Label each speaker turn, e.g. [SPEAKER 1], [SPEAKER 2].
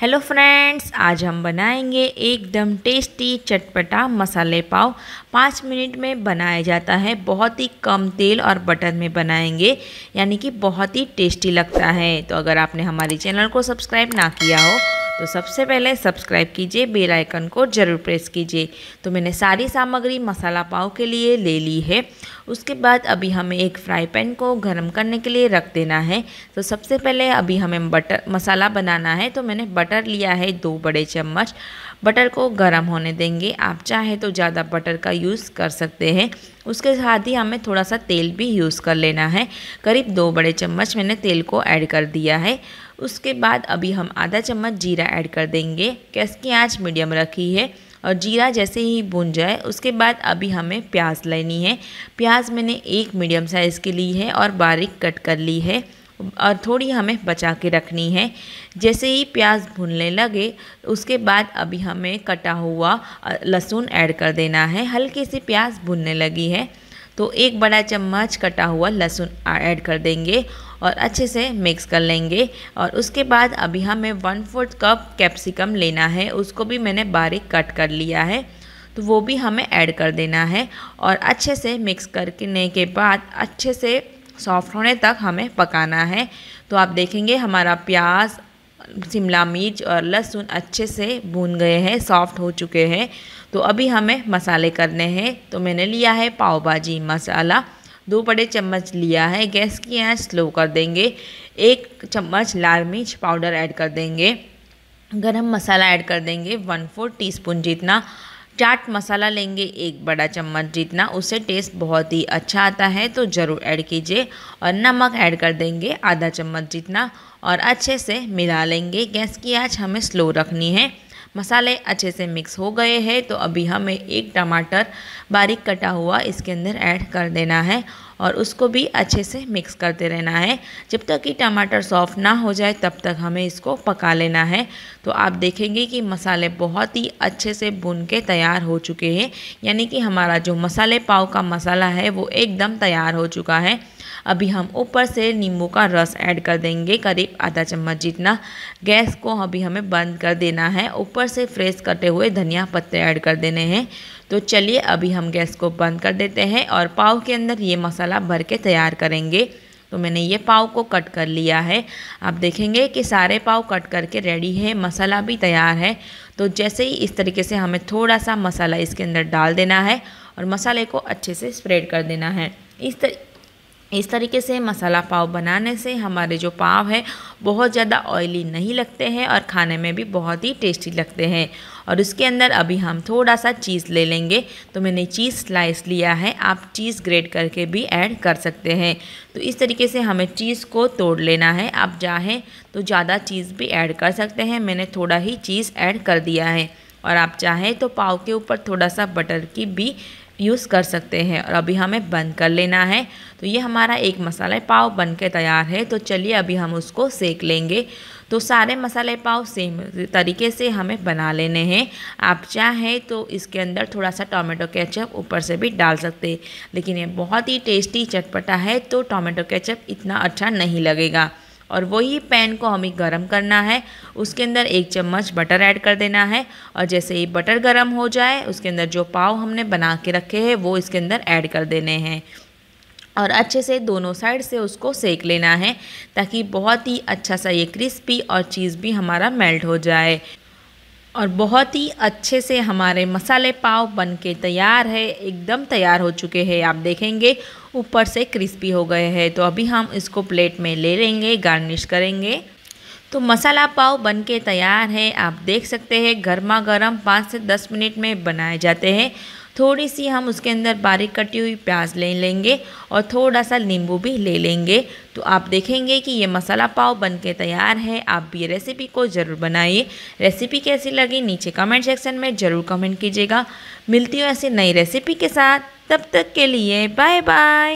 [SPEAKER 1] hello friends आज हम बनाएंगे एकदम टेस्टी चटपटा मसाले पाव पाँच मिनट में बनाया जाता है बहुत ही कम तेल और बटर में बनाएंगे यानी कि बहुत ही टेस्टी लगता है तो अगर आपने हमारे चैनल को सब्सक्राइब ना किया हो तो सबसे पहले सब्सक्राइब कीजिए बेल आइकन को ज़रूर प्रेस कीजिए तो मैंने सारी सामग्री मसाला पाव के लिए ले ली है उसके बाद अभी हमें एक फ्राई पैन को गर्म करने के लिए रख देना है तो सबसे पहले अभी हमें बटर मसाला बनाना है तो मैंने बटर लिया है दो बड़े चम्मच बटर को गर्म होने देंगे आप चाहे तो ज़्यादा बटर का यूज़ कर सकते हैं उसके साथ ही हमें थोड़ा सा तेल भी यूज़ कर लेना है करीब दो बड़े चम्मच मैंने तेल को ऐड कर दिया है उसके बाद अभी हम आधा चम्मच जीरा ऐड कर देंगे गैस की आँच मीडियम रखी है और जीरा जैसे ही भुन जाए उसके बाद अभी हमें प्याज लेनी है प्याज मैंने एक मीडियम साइज़ की ली है और बारीक कट कर ली है और थोड़ी हमें बचा के रखनी है जैसे ही प्याज भुनने लगे उसके बाद अभी हमें कटा हुआ लहसुन ऐड कर देना है हल्की सी प्याज भुनने लगी है तो एक बड़ा चम्मच कटा हुआ लहसुन ऐड कर देंगे और अच्छे से मिक्स कर लेंगे और उसके बाद अभी हमें वन फोर्थ कप कैप्सिकम लेना है उसको भी मैंने बारीक कट कर लिया है तो वो भी हमें ऐड कर देना है और अच्छे से मिक्स करने के बाद अच्छे से सॉफ्ट होने तक हमें पकाना है तो आप देखेंगे हमारा प्याज शिमला मिर्च और लहसुन अच्छे से भून गए हैं सॉफ्ट हो चुके हैं तो अभी हमें मसाले करने हैं तो मैंने लिया है पाव भाजी मसाला दो बड़े चम्मच लिया है गैस की आंच स्लो कर देंगे एक चम्मच लाल मिर्च पाउडर ऐड कर देंगे गरम मसाला ऐड कर देंगे वन फोर टीस्पून जितना चाट मसाला लेंगे एक बड़ा चम्मच जितना उससे टेस्ट बहुत ही अच्छा आता है तो ज़रूर ऐड कीजिए और नमक ऐड कर देंगे आधा चम्मच जितना और अच्छे से मिला लेंगे गैस की आँच हमें स्लो रखनी है मसाले अच्छे से मिक्स हो गए हैं तो अभी हमें एक टमाटर बारीक कटा हुआ इसके अंदर ऐड कर देना है और उसको भी अच्छे से मिक्स करते रहना है जब तक कि टमाटर सॉफ्ट ना हो जाए तब तक हमें इसको पका लेना है तो आप देखेंगे कि मसाले बहुत ही अच्छे से भुन के तैयार हो चुके हैं यानी कि हमारा जो मसाले पाव का मसाला है वो एकदम तैयार हो चुका है अभी हम ऊपर से नींबू का रस ऐड कर देंगे करीब आधा चम्मच जितना गैस को अभी हमें बंद कर देना है ऊपर से फ्रेश कटे हुए धनिया पत्ते ऐड कर देने हैं तो चलिए अभी हम गैस को बंद कर देते हैं और पाव के अंदर ये मसाला भर के तैयार करेंगे तो मैंने ये पाव को कट कर लिया है आप देखेंगे कि सारे पाव कट करके रेडी है मसाला भी तैयार है तो जैसे ही इस तरीके से हमें थोड़ा सा मसाला इसके अंदर डाल देना है और मसाले को अच्छे से स्प्रेड कर देना है इस तरह इस तरीके से मसाला पाव बनाने से हमारे जो पाव है बहुत ज़्यादा ऑयली नहीं लगते हैं और खाने में भी बहुत ही टेस्टी लगते हैं और उसके अंदर अभी हम थोड़ा सा चीज़ ले लेंगे तो मैंने चीज़ स्लाइस लिया है आप चीज़ ग्रेट करके भी ऐड कर सकते हैं तो इस तरीके से हमें चीज़ को तोड़ लेना है आप चाहें तो ज़्यादा चीज़ भी ऐड कर सकते हैं मैंने थोड़ा ही चीज़ ऐड कर दिया है और आप चाहें तो पाव के ऊपर थोड़ा सा बटर की भी यूज़ कर सकते हैं और अभी हमें बंद कर लेना है तो ये हमारा एक मसाले पाव बन के तैयार है तो चलिए अभी हम उसको सेक लेंगे तो सारे मसाले पाव सेम तरीके से हमें बना लेने हैं आप चाहें तो इसके अंदर थोड़ा सा टोमेटो केचप ऊपर से भी डाल सकते हैं लेकिन ये बहुत ही टेस्टी चटपटा है तो टोमेटो केचप इतना अच्छा नहीं लगेगा और वही पैन को हमें गर्म करना है उसके अंदर एक चम्मच बटर ऐड कर देना है और जैसे ही बटर गर्म हो जाए उसके अंदर जो पाव हमने बना के रखे हैं वो इसके अंदर ऐड कर देने हैं और अच्छे से दोनों साइड से उसको सेक लेना है ताकि बहुत ही अच्छा सा ये क्रिस्पी और चीज़ भी हमारा मेल्ट हो जाए और बहुत ही अच्छे से हमारे मसाले पाव बन के तैयार है एकदम तैयार हो चुके हैं आप देखेंगे ऊपर से क्रिस्पी हो गए हैं तो अभी हम इसको प्लेट में ले लेंगे गार्निश करेंगे तो मसाला पाव बन के तैयार है आप देख सकते हैं गर्मा गर्म पाँच से दस मिनट में बनाए जाते हैं थोड़ी सी हम उसके अंदर बारीक कटी हुई प्याज ले लेंगे और थोड़ा सा नींबू भी ले लेंगे तो आप देखेंगे कि ये मसाला पाव बन के तैयार है आप भी रेसिपी को ज़रूर बनाइए रेसिपी कैसी लगी नीचे कमेंट सेक्शन में ज़रूर कमेंट कीजिएगा मिलती हूँ ऐसी नई रेसिपी के साथ तब तक के लिए बाय बाय